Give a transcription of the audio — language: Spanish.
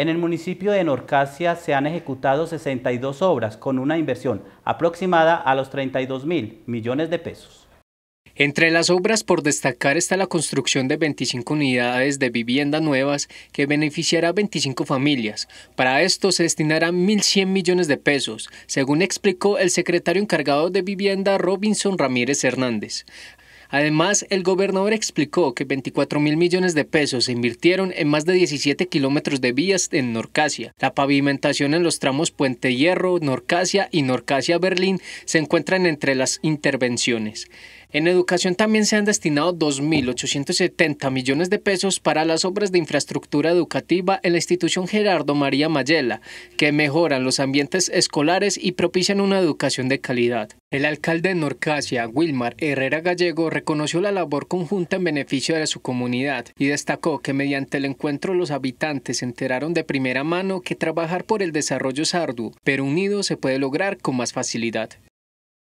En el municipio de Norcasia se han ejecutado 62 obras con una inversión aproximada a los 32 mil millones de pesos. Entre las obras por destacar está la construcción de 25 unidades de vivienda nuevas que beneficiará a 25 familias. Para esto se destinarán 1.100 millones de pesos, según explicó el secretario encargado de vivienda Robinson Ramírez Hernández. Además, el gobernador explicó que 24 mil millones de pesos se invirtieron en más de 17 kilómetros de vías en Norcasia. La pavimentación en los tramos Puente Hierro, Norcasia y Norcasia Berlín se encuentran entre las intervenciones. En educación también se han destinado 2.870 millones de pesos para las obras de infraestructura educativa en la institución Gerardo María Mayela, que mejoran los ambientes escolares y propician una educación de calidad. El alcalde de Norcasia, Wilmar Herrera Gallego, reconoció la labor conjunta en beneficio de su comunidad y destacó que mediante el encuentro los habitantes se enteraron de primera mano que trabajar por el desarrollo es arduo, pero unido se puede lograr con más facilidad.